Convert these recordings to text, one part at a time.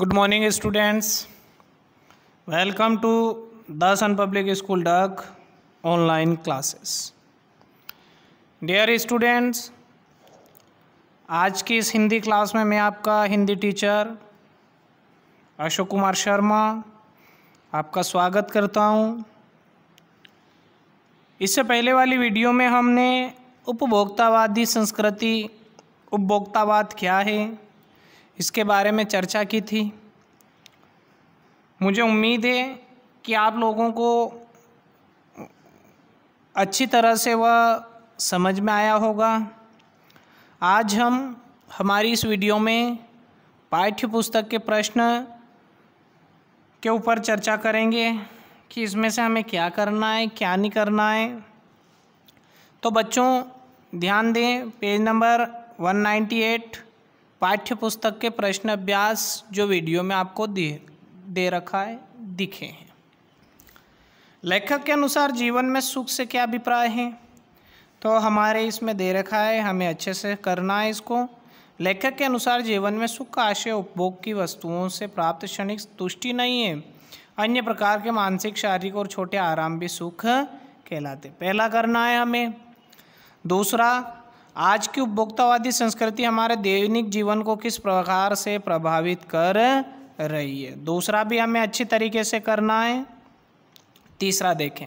good morning students welcome to दसन public school डक online classes dear students आज की इस हिंदी क्लास में मैं आपका हिंदी टीचर अशोक कुमार शर्मा आपका स्वागत करता हूँ इससे पहले वाली वीडियो में हमने उपभोक्तावादी संस्कृति उपभोक्तावाद क्या है इसके बारे में चर्चा की थी मुझे उम्मीद है कि आप लोगों को अच्छी तरह से वह समझ में आया होगा आज हम हमारी इस वीडियो में पाठ्य पुस्तक के प्रश्न के ऊपर चर्चा करेंगे कि इसमें से हमें क्या करना है क्या नहीं करना है तो बच्चों ध्यान दें पेज नंबर 198 पाठ्य पुस्तक के प्रश्न अभ्यास जो वीडियो में आपको दे दे रखा है दिखे हैं लेखक के अनुसार जीवन में सुख से क्या अभिप्राय हैं तो हमारे इसमें दे रखा है हमें अच्छे से करना है इसको लेखक के अनुसार जीवन में सुख का आशय उपभोग की वस्तुओं से प्राप्त क्षणिक तुष्टि नहीं है अन्य प्रकार के मानसिक शारीरिक और छोटे आराम भी सुख कहलाते पहला करना है हमें दूसरा आज की उपभोक्तावादी संस्कृति हमारे दैनिक जीवन को किस प्रकार से प्रभावित कर रही है दूसरा भी हमें अच्छी तरीके से करना है तीसरा देखें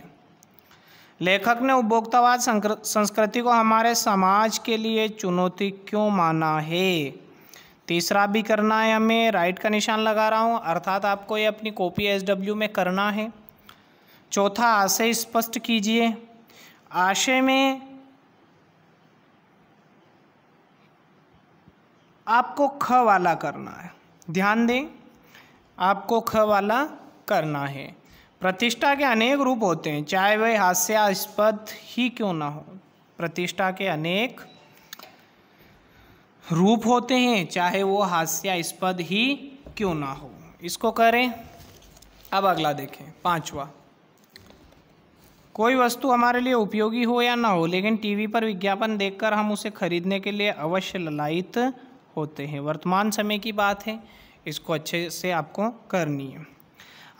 लेखक ने उपभोक्तावाद संस्कृति को हमारे समाज के लिए चुनौती क्यों माना है तीसरा भी करना है हमें राइट का निशान लगा रहा हूँ अर्थात आपको ये अपनी कॉपी एस डब्ल्यू में करना है चौथा आशय स्पष्ट कीजिए आशय में आपको ख वाला करना है ध्यान दें आपको ख वाला करना है प्रतिष्ठा के अनेक रूप होते हैं चाहे वह हास्यास्पद ही क्यों ना हो प्रतिष्ठा के अनेक रूप होते हैं चाहे वो हास्यास्पद ही क्यों ना हो इसको करें अब अगला देखें पांचवा कोई वस्तु हमारे लिए उपयोगी हो या ना हो लेकिन टीवी पर विज्ञापन देखकर हम उसे खरीदने के लिए अवश्य ललायित होते हैं वर्तमान समय की बात है इसको अच्छे से आपको करनी है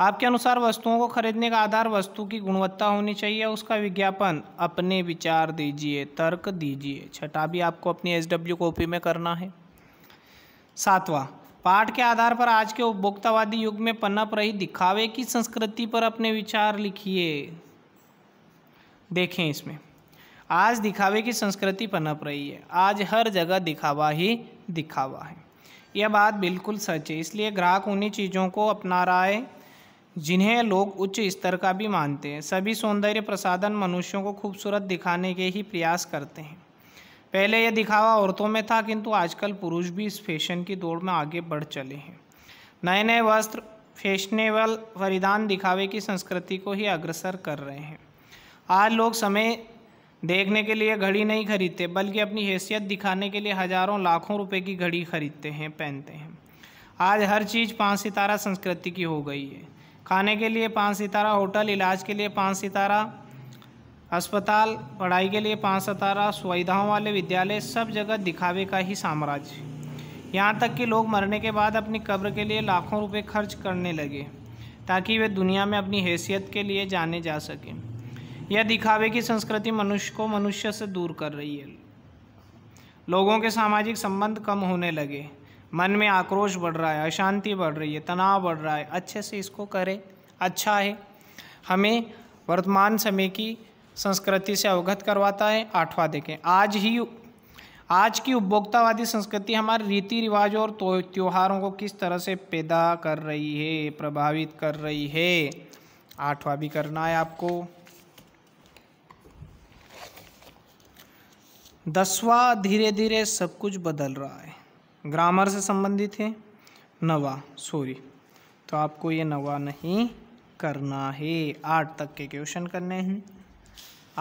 आपके अनुसार वस्तुओं को खरीदने का आधार वस्तु की गुणवत्ता होनी चाहिए उसका विज्ञापन अपने विचार दीजिए तर्क दीजिए छठा भी आपको अपनी एस डब्ल्यू कॉपी में करना है सातवां पाठ के आधार पर आज के उपभोक्तावादी युग में पनप रही दिखावे की संस्कृति पर अपने विचार लिखिए देखें इसमें आज दिखावे की संस्कृति पनप रही है आज हर जगह दिखावा ही दिखावा है यह बात बिल्कुल सच है इसलिए ग्राहक उन्हीं चीज़ों को अपना रहा है जिन्हें लोग उच्च स्तर का भी मानते हैं सभी सौंदर्य प्रसाधन मनुष्यों को खूबसूरत दिखाने के ही प्रयास करते हैं पहले यह दिखावा औरतों में था किंतु आजकल पुरुष भी इस फैशन की दौड़ में आगे बढ़ चले हैं नए नए वस्त्र फैशनेबल परिधान दिखावे की संस्कृति को ही अग्रसर कर रहे हैं आज लोग समय देखने के लिए घड़ी नहीं खरीदते बल्कि अपनी हैसियत दिखाने के लिए हज़ारों लाखों रुपए की घड़ी खरीदते हैं पहनते हैं आज हर चीज़ पाँच सितारा संस्कृति की हो गई है खाने के लिए पाँच सितारा होटल इलाज के लिए पाँच सितारा अस्पताल पढ़ाई के लिए पाँच सितारा सुविधाओं वाले विद्यालय सब जगह दिखावे का ही साम्राज्य यहाँ तक कि लोग मरने के बाद अपनी कब्र के लिए लाखों रुपए खर्च करने लगे ताकि वे दुनिया में अपनी हैसियत के लिए जाने जा सकें यह दिखावे की संस्कृति मनुष्य को मनुष्य से दूर कर रही है लोगों के सामाजिक संबंध कम होने लगे मन में आक्रोश बढ़ रहा है अशांति बढ़ रही है तनाव बढ़ रहा है अच्छे से इसको करें अच्छा है हमें वर्तमान समय की संस्कृति से अवगत करवाता है आठवां देखें आज ही आज की उपभोक्तावादी संस्कृति हमारे रीति रिवाजों और तो, त्योहारों को किस तरह से पैदा कर रही है प्रभावित कर रही है आठवां भी करना है आपको दसवा धीरे धीरे सब कुछ बदल रहा है ग्रामर से संबंधित है नवा सॉरी तो आपको ये नवा नहीं करना है आठ तक के क्वेश्चन करने हैं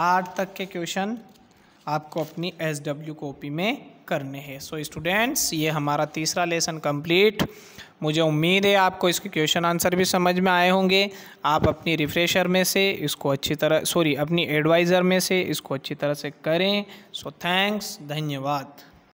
आठ तक के क्वेश्चन आपको अपनी एस डब्ल्यू कॉपी में करने हैं सो स्टूडेंट्स ये हमारा तीसरा लेसन कंप्लीट मुझे उम्मीद है आपको इसके क्वेश्चन आंसर भी समझ में आए होंगे आप अपनी रिफ्रेशर में से इसको अच्छी तरह सॉरी अपनी एडवाइज़र में से इसको अच्छी तरह से करें सो थैंक्स धन्यवाद